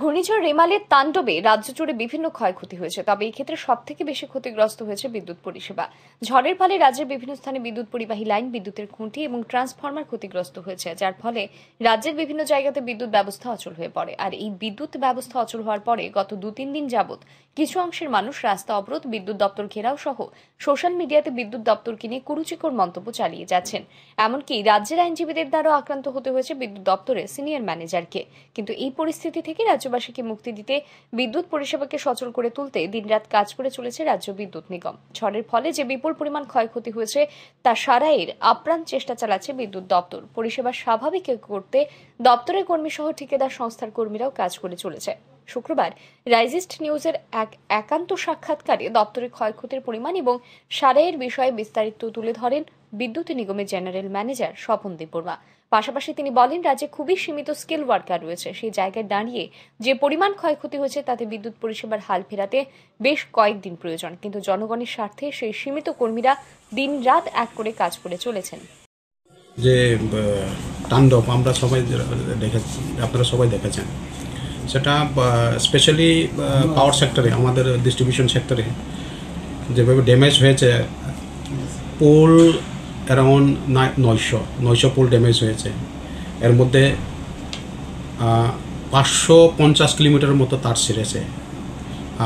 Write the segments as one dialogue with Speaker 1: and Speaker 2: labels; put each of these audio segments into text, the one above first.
Speaker 1: ঘূর্ণিঝড় রেমালের তাণ্ডবে রাজ্য জুড়ে বিভিন্ন ক্ষয়ক্ষতি হয়েছে তবে এই ক্ষেত্রে সবথেকে বেশি ক্ষতিগ্রস্ত হয়েছে বিদ্যুৎ পরিষেবা ঝড়ের ফলে রাজ্যের বিভিন্ন স্থানে বিদ্যুৎ পরিবাহী লাইন বিদ্যুতের খুঁটি এবং ট্রান্সফরমার ক্ষতিগ্রস্ত হয়েছে যার ফলে রাজ্যের বিভিন্ন জায়গাতে বিদ্যুৎ ব্যবস্থা অচল হয়ে পড়ে আর এই বিদ্যুৎ ব্যবস্থা অচল হওয়ার পরে গত দু তিন দিন যাবৎ কিছু অংশের মানুষ রাস্তা অবরোধ বিদ্যুৎ দপ্তর ঘেরাও সহ সোশ্যাল মিডিয়াতে বিদ্যুৎ দপ্তরকে নিয়ে কুরুচিকর মন্তব্য চালিয়ে যাচ্ছেন এমনকি রাজ্যের আইনজীবীদের দ্বারা আক্রান্ত হতে হয়েছে বিদ্যুৎ দপ্তরের সিনিয়র ম্যানেজারকে কিন্তু এই পরিস্থিতি থেকে রাজ্যবাসীকে মুক্তি দিতে বিদ্যুৎ পরিষেবাকে সচল করে তুলতে দিনরাত কাজ করে চলেছে রাজ্য বিদ্যুৎ নিগম ঝড়ের ফলে যে বিপুল পরিমাণ ক্ষয়ক্ষতি হয়েছে তা সারাইয়ের আপ্রাণ চেষ্টা চালাচ্ছে বিদ্যুৎ দপ্তর পরিষেবা স্বাভাবিক করতে দপ্তরের কর্মীসহ ঠিকাদার সংস্থার কর্মীরাও কাজ করে চলেছে শুক্রবার রাইজিস্ট নিউজের এক একান্ত সাক্ষাৎকারে দপ্তরের ক্ষয়ক্ষতির পরিমাণ এবং সারাইয়ের বিষয়ে বিস্তারিত তুলে ধরেন বিদ্যুৎ নিগমের জেনারেল ম্যানেজার স্বপন দেববর্মা পাশাপাশি তিনি বলেন রাজ্যে খুবই সীমিত স্কিল ওয়ার্কার রয়েছে সেই জায়গায় দাঁড়িয়ে যে পরিমাণ ক্ষয়ক্ষতি হয়েছে তাতে বিদ্যুৎ পরিষেবার হাল ফেরাতে বেশ কয়েকদিন প্রয়োজন কিন্তু জনগণের স্বার্থে সেই সীমিত কর্মীরা দিন রাত এক করে কাজ করে চলেছেন
Speaker 2: যে তাণ্ডব আমরা সবাই দেখেছি আপনারা সবাই দেখেছেন সেটা স্পেশালি পাওয়ার সেক্টরে আমাদের ডিস্ট্রিবিউশন সেক্টরে যেভাবে ড্যামেজ হয়েছে পোল অ্যারাউন্ড নয়শো নয়শো পোল ড্যামেজ হয়েছে এর মধ্যে পাঁচশো পঞ্চাশ কিলোমিটার মতো তার ছিঁড়েছে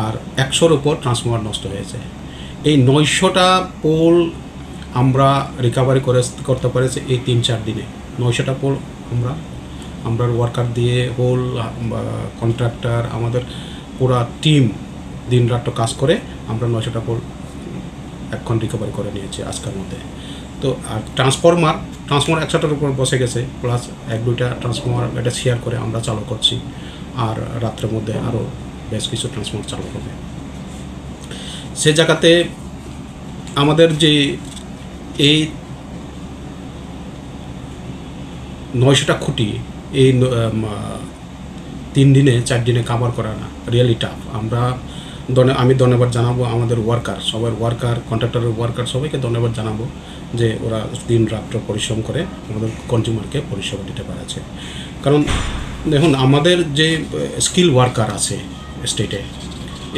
Speaker 2: আর একশোর উপর ট্রান্সফর্মার নষ্ট হয়েছে এই নয়শোটা পোল আমরা রিকাভারি করে করতে পেরেছি এই তিন চার দিনে নয়শোটা পোল আমরা আমরা ওয়ার্কার দিয়ে হোল কন্ট্রাক্টর আমাদের পুরা টিম দিন রাতটা কাজ করে আমরা নয়শোটা পোল এখন রিকভারি করে নিয়েছি আজকের মধ্যে তো আর ট্রান্সফরমার ট্রান্সফর্মার একশোটার উপর বসে গেছে প্লাস এক দুইটা ট্রান্সফর্মার এটা শেয়ার করে আমরা চালু করছি আর রাত্রের মধ্যে আরও বেশ কিছু ট্রান্সফর্মার চালু করবে সে জায়গাতে আমাদের যে এই নয়শোটা খুঁটি এই তিন দিনে চার দিনে কাভার করা না রিয়েলি টাফ আমরা ধনে আমি ধন্যবাদ জানাবো আমাদের ওয়ার্কার সবার ওয়ার্কার কন্ট্রাক্টরের ওয়ার্কার সবাইকে ধন্যবাদ জানাবো যে ওরা দিন রাত্র পরিশ্রম করে আমাদের কনজিউমারকে পরিষেবা দিতে পারছে কারণ দেখুন আমাদের যে স্কিল ওয়ার্কার আছে স্টেটে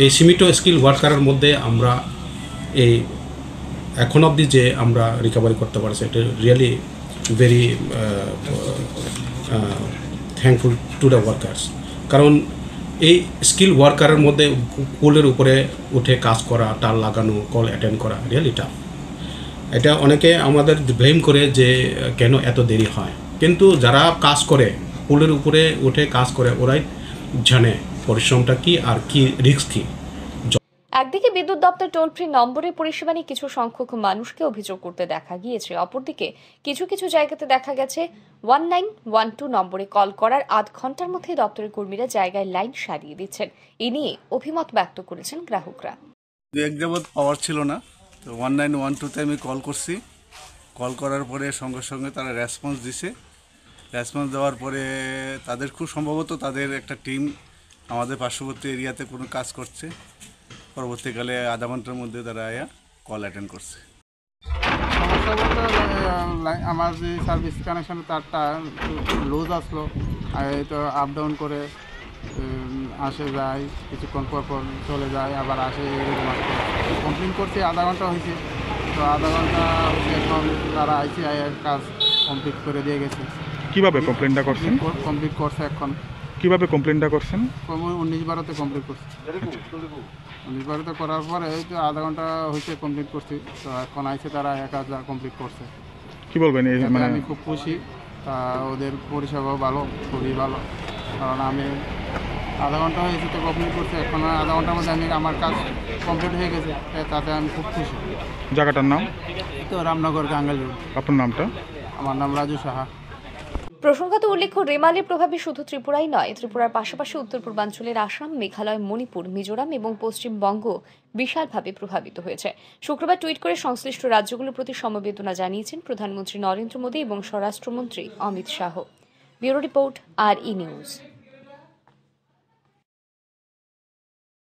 Speaker 2: এই সীমিত স্কিল ওয়ার্কারের মধ্যে আমরা এই এখন অবধি যে আমরা রিকভারি করতে পারছি এটা really very thankful to the workers কারণ এই স্কিল ওয়ার্কারের মধ্যে কোলের উপরে উঠে কাজ করা তার লাগানো কল অ্যাটেন্ড করা রিয়েলি টাফ এটা অনেকে আমাদের ব্লেম করে যে কেন এত দেরি হয় কিন্তু যারা কাজ করে পুলের উপরে উঠে কাজ করে ওরাই জানে পরিশ্রমটা কী আর কি রিস্ক কী
Speaker 1: একদিকে বিদ্যুৎ দপ্তর টোল ফ্রি নম্বরের পরিষেবা নিয়ে কিছু সংখ্যক মানুষকে অভিযোগ করতে দেখা গিয়েছে অপরদিকে কিছু কিছু জায়গাতে দেখা গেছে ওয়ান নাইন ওয়ান টু নম্বরে কল করার আধ ঘন্টার মধ্যে দপ্তরের কর্মীরা জায়গায় লাইন সারিয়ে দিচ্ছেন এ নিয়ে অভিমত ব্যক্ত করেছেন গ্রাহকরা
Speaker 3: দু এক যাবৎ পাওয়ার ছিল না তো ওয়ান নাইন ওয়ান টুতে আমি কল করছি কল করার পরে সঙ্গে সঙ্গে তারা রেসপন্স দিছে রেসপন্স দেওয়ার পরে তাদের খুব সম্ভবত তাদের একটা টিম আমাদের পার্শ্ববর্তী এরিয়াতে কোনো কাজ করছে পরবর্তীকালে আধা ঘন্টার মধ্যে তারা আয়া কল অ্যাটেন্ড করছে আমার যে সার্ভিস কানেকশন তারটা লুজ আসলো তো আপ ডাউন করে আসে যায় কিছুক্ষণ পর পর চলে যায় আবার আসে এরকম আসে কমপ্লেন করছি আধা ঘন্টা হয়েছে তো আধা ঘন্টা হচ্ছে এখন তারা আইসিআইয়ের কাজ কমপ্লিট করে দিয়ে গেছে কীভাবে কমপ্লেনটা করছে কমপ্লিট করছে এখন কিভাবে কমপ্লেনটা করছেন উনিশ বারোতে কমপ্লিট করছি উনিশ বারোতে করার পরে এই তো আধা ঘন্টা হয়েছে কমপ্লিট করছি তো এখন আইসে তারা এক হাজার কমপ্লিট করছে কি বলবেন মানে আমি খুব খুশি তা ওদের পরিষেবা ভালো খুবই ভালো কারণ আমি আধা ঘন্টা হয়েছে তো কমপ্লিট করছি এখন আধা ঘন্টার মধ্যে আমি আমার কাজ কমপ্লিট হয়ে গেছে তাতে আমি খুব খুশি জায়গাটার নাম তো রামনগর গাঙ্গালি আপনার নামটা আমার নাম রাজু সাহা
Speaker 1: প্রসঙ্গত উল্লেখ্য রেমালের প্রভাবে শুধু ত্রিপুরাই নয় ত্রিপুরার পাশাপাশি উত্তর পূর্বাঞ্চলের আসাম মেঘালয় মণিপুর মিজোরাম এবং পশ্চিমবঙ্গ বিশালভাবে প্রভাবিত হয়েছে শুক্রবার টুইট করে সংশ্লিষ্ট রাজ্যগুলোর প্রতি সমবেদনা জানিয়েছেন প্রধানমন্ত্রী নরেন্দ্র মোদী এবং স্বরাষ্ট্রমন্ত্রী অমিত শাহ ব্যুরো রিপোর্ট আর ই নিউজ